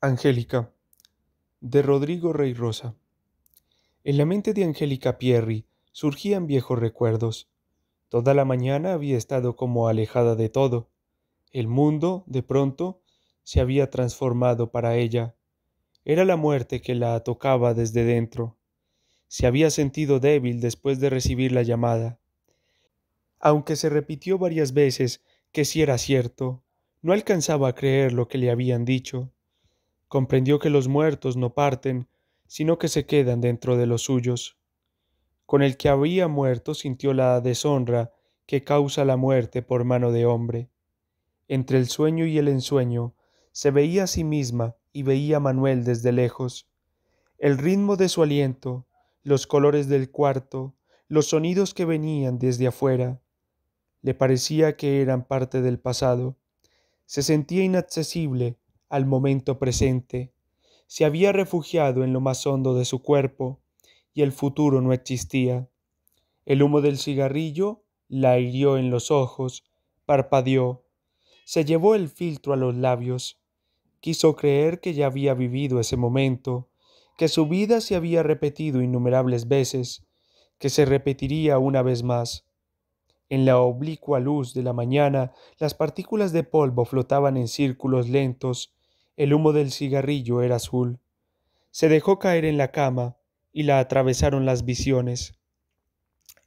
Angélica de Rodrigo Rey Rosa. En la mente de Angélica Pierri surgían viejos recuerdos. Toda la mañana había estado como alejada de todo. El mundo, de pronto, se había transformado para ella. Era la muerte que la tocaba desde dentro. Se había sentido débil después de recibir la llamada. Aunque se repitió varias veces que si era cierto, no alcanzaba a creer lo que le habían dicho comprendió que los muertos no parten, sino que se quedan dentro de los suyos. Con el que había muerto sintió la deshonra que causa la muerte por mano de hombre. Entre el sueño y el ensueño, se veía a sí misma y veía a Manuel desde lejos. El ritmo de su aliento, los colores del cuarto, los sonidos que venían desde afuera, le parecía que eran parte del pasado. Se sentía inaccesible al momento presente. Se había refugiado en lo más hondo de su cuerpo, y el futuro no existía. El humo del cigarrillo la hirió en los ojos, parpadeó, se llevó el filtro a los labios. Quiso creer que ya había vivido ese momento, que su vida se había repetido innumerables veces, que se repetiría una vez más. En la oblicua luz de la mañana, las partículas de polvo flotaban en círculos lentos, el humo del cigarrillo era azul. Se dejó caer en la cama y la atravesaron las visiones.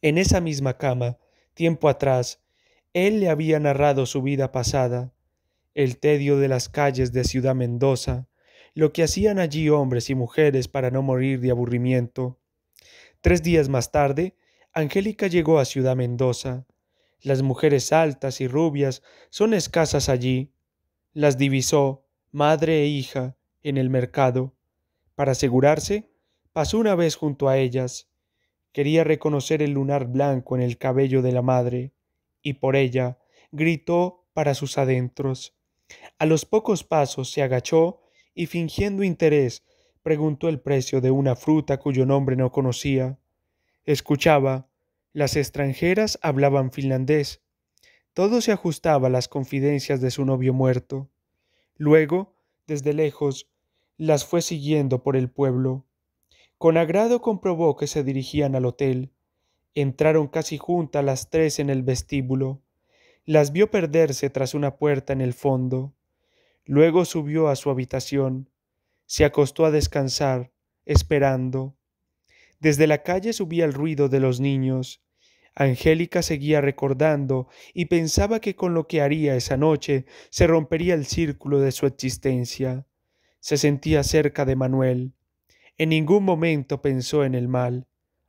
En esa misma cama, tiempo atrás, él le había narrado su vida pasada, el tedio de las calles de Ciudad Mendoza, lo que hacían allí hombres y mujeres para no morir de aburrimiento. Tres días más tarde, Angélica llegó a Ciudad Mendoza. Las mujeres altas y rubias son escasas allí. Las divisó, madre e hija, en el mercado. Para asegurarse, pasó una vez junto a ellas. Quería reconocer el lunar blanco en el cabello de la madre, y por ella gritó para sus adentros. A los pocos pasos se agachó y fingiendo interés preguntó el precio de una fruta cuyo nombre no conocía. Escuchaba. Las extranjeras hablaban finlandés. Todo se ajustaba a las confidencias de su novio muerto. Luego, desde lejos, las fue siguiendo por el pueblo. Con agrado comprobó que se dirigían al hotel. Entraron casi juntas las tres en el vestíbulo. Las vio perderse tras una puerta en el fondo. Luego subió a su habitación. Se acostó a descansar, esperando. Desde la calle subía el ruido de los niños. Angélica seguía recordando y pensaba que con lo que haría esa noche se rompería el círculo de su existencia. Se sentía cerca de Manuel. En ningún momento pensó en el mal.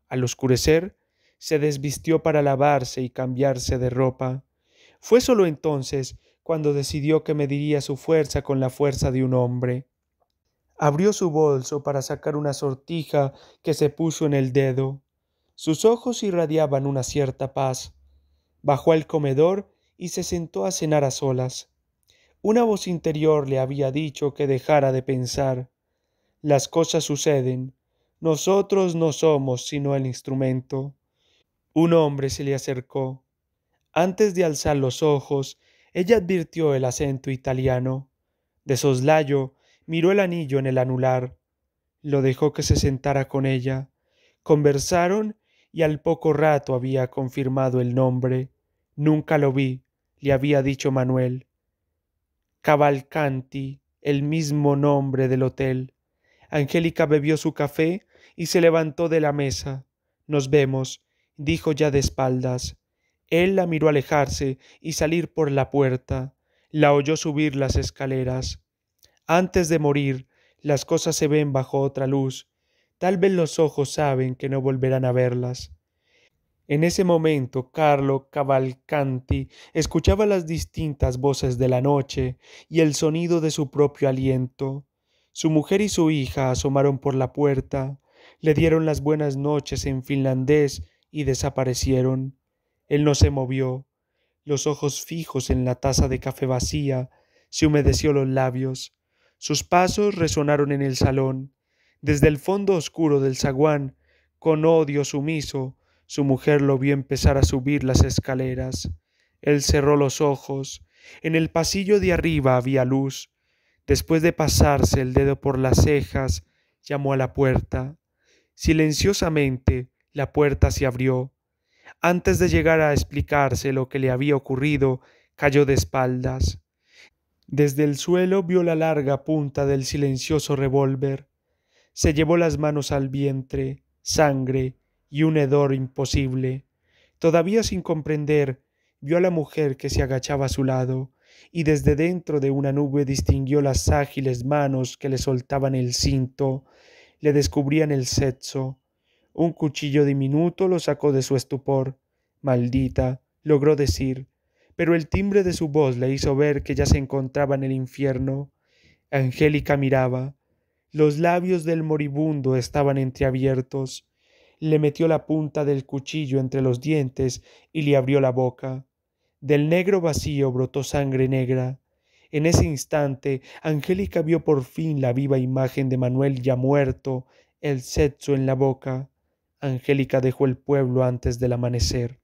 Al oscurecer, se desvistió para lavarse y cambiarse de ropa. Fue solo entonces cuando decidió que mediría su fuerza con la fuerza de un hombre. Abrió su bolso para sacar una sortija que se puso en el dedo. Sus ojos irradiaban una cierta paz. Bajó al comedor y se sentó a cenar a solas. Una voz interior le había dicho que dejara de pensar. Las cosas suceden. Nosotros no somos sino el instrumento. Un hombre se le acercó. Antes de alzar los ojos, ella advirtió el acento italiano. De soslayo, miró el anillo en el anular. Lo dejó que se sentara con ella. Conversaron y al poco rato había confirmado el nombre. Nunca lo vi, le había dicho Manuel. Cavalcanti, el mismo nombre del hotel. Angélica bebió su café y se levantó de la mesa. Nos vemos, dijo ya de espaldas. Él la miró alejarse y salir por la puerta. La oyó subir las escaleras. Antes de morir, las cosas se ven bajo otra luz, Tal vez los ojos saben que no volverán a verlas. En ese momento, Carlo Cavalcanti escuchaba las distintas voces de la noche y el sonido de su propio aliento. Su mujer y su hija asomaron por la puerta, le dieron las buenas noches en finlandés y desaparecieron. Él no se movió, los ojos fijos en la taza de café vacía, se humedeció los labios. Sus pasos resonaron en el salón. Desde el fondo oscuro del zaguán, con odio sumiso, su mujer lo vio empezar a subir las escaleras. Él cerró los ojos. En el pasillo de arriba había luz. Después de pasarse el dedo por las cejas, llamó a la puerta. Silenciosamente, la puerta se abrió. Antes de llegar a explicarse lo que le había ocurrido, cayó de espaldas. Desde el suelo vio la larga punta del silencioso revólver se llevó las manos al vientre, sangre y un hedor imposible. Todavía sin comprender, vio a la mujer que se agachaba a su lado, y desde dentro de una nube distinguió las ágiles manos que le soltaban el cinto, le descubrían el sexo. Un cuchillo diminuto lo sacó de su estupor. Maldita, logró decir, pero el timbre de su voz le hizo ver que ya se encontraba en el infierno. Angélica miraba, los labios del moribundo estaban entreabiertos. Le metió la punta del cuchillo entre los dientes y le abrió la boca. Del negro vacío brotó sangre negra. En ese instante, Angélica vio por fin la viva imagen de Manuel ya muerto, el sexo en la boca. Angélica dejó el pueblo antes del amanecer.